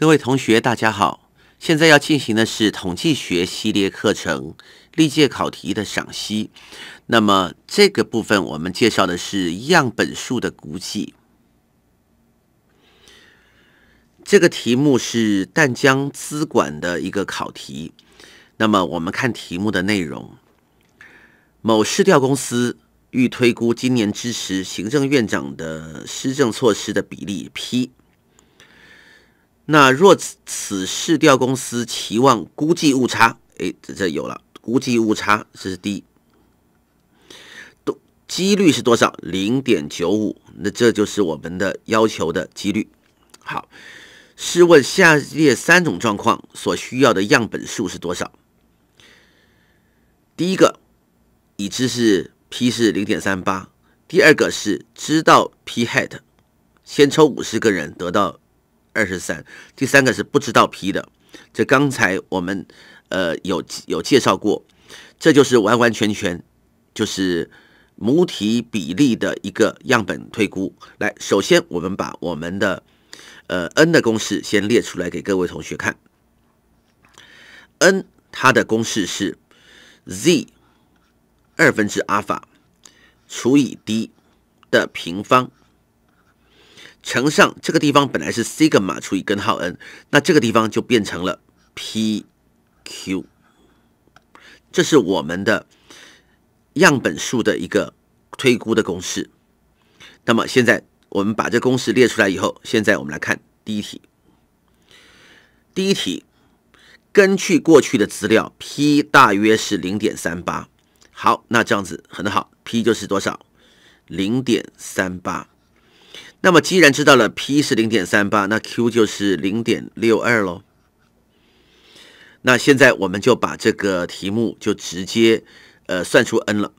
各位同学，大家好！现在要进行的是统计学系列课程历届考题的赏析。那么，这个部分我们介绍的是样本数的估计。这个题目是淡江资管的一个考题。那么，我们看题目的内容：某市调公司欲推估今年支持行政院长的施政措施的比例 p。那若此此市调公司期望估计误差，哎，这这有了估计误差，这是第一。多几率是多少？零点九五，那这就是我们的要求的几率。好，试问下列三种状况所需要的样本数是多少？第一个，已知是 p 是零点三八；第二个是知道 p hat，先抽五十个人得到。二十三，第三个是不知道 p 的，这刚才我们呃有有介绍过，这就是完完全全就是母体比例的一个样本推估。来，首先我们把我们的呃 n 的公式先列出来给各位同学看，n 它的公式是 z 二分之阿尔法除以 d 的平方。乘上这个地方本来是西格玛除以根号 n，那这个地方就变成了 p q。这是我们的样本数的一个推估的公式。那么现在我们把这公式列出来以后，现在我们来看第一题。第一题，根据过去的资料，p 大约是零点三八。好，那这样子很好，p 就是多少？零点三八。那么既然知道了 p 是零点三八，那 q 就是零点六二喽。那现在我们就把这个题目就直接呃算出 n 了。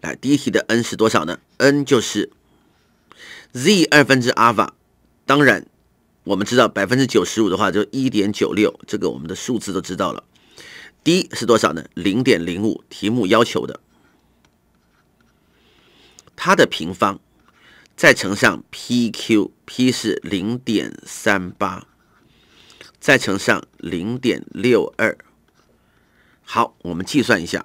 来，第一题的 n 是多少呢？n 就是 z 二分之阿尔法。当然，我们知道百分之九十五的话就一点九六，这个我们的数字都知道了。d 是多少呢？零点零五，题目要求的，它的平方。再乘上 PQ，P 是零点三八，再乘上零点六二。好，我们计算一下：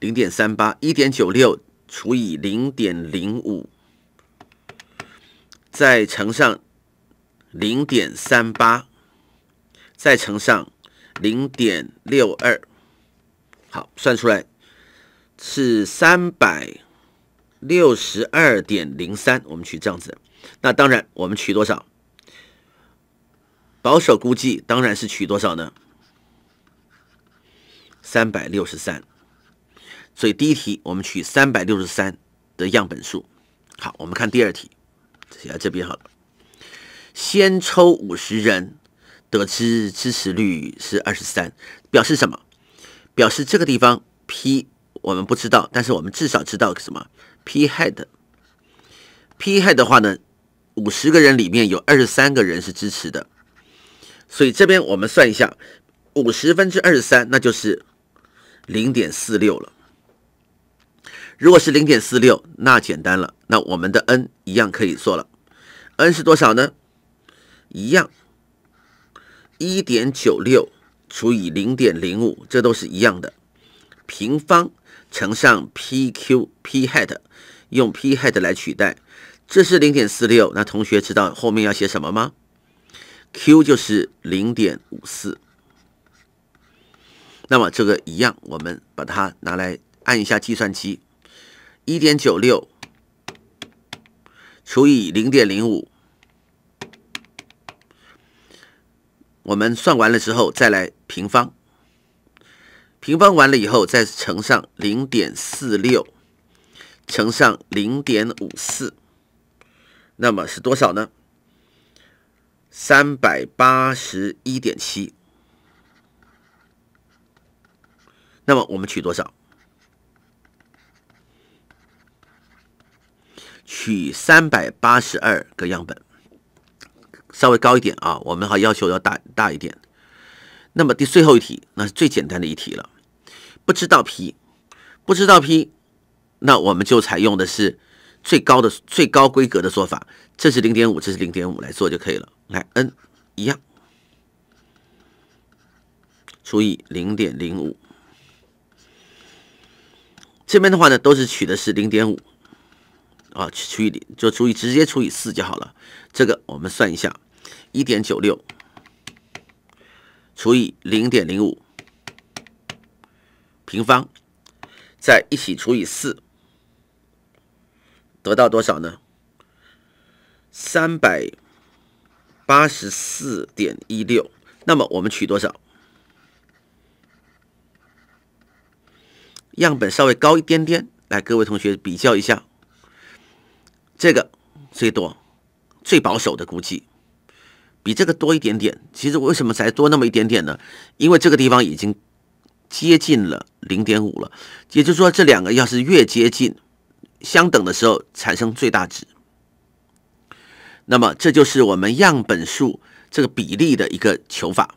零点三八一点九六除以零点零五，再乘上零点三八，再乘上零点六二。好，算出来。是三百六十二点零三，我们取这样子。那当然，我们取多少？保守估计当然是取多少呢？三百六十三。所以第一题，我们取三百六十三的样本数。好，我们看第二题，写在这边好了。先抽五十人得知支持率是二十三，表示什么？表示这个地方 p。我们不知道，但是我们至少知道什么？P h a d P h a d 的话呢，五十个人里面有二十三个人是支持的，所以这边我们算一下，五十分之二十三，那就是零点四六了。如果是零点四六，那简单了，那我们的 n 一样可以做了。n 是多少呢？一样，一点九六除以零点零五，这都是一样的平方。乘上 p q p hat，用 p hat 来取代，这是零点四六。那同学知道后面要写什么吗？q 就是零点五四。那么这个一样，我们把它拿来按一下计算机，一点九六除以零点零五，我们算完了之后再来平方。平方完了以后，再乘上零点四六，乘上零点五四，那么是多少呢？三百八十一点七。那么我们取多少？取三百八十二个样本，稍微高一点啊，我们还要求要大大一点。那么第最后一题，那是最简单的一题了。不知道批，不知道批，那我们就采用的是最高的最高规格的做法，这是零点五，这是零点五来做就可以了。来 n 一样除以零点零五，这边的话呢都是取的是零点五啊，除除以零就除以直接除以四就好了。这个我们算一下，一点九六除以零点零五。平方在一起除以四，得到多少呢？三百八十四点一六。那么我们取多少？样本稍微高一点点。来，各位同学比较一下，这个最多最保守的估计，比这个多一点点。其实为什么才多那么一点点呢？因为这个地方已经。接近了零点五了，也就是说，这两个要是越接近、相等的时候，产生最大值。那么，这就是我们样本数这个比例的一个求法。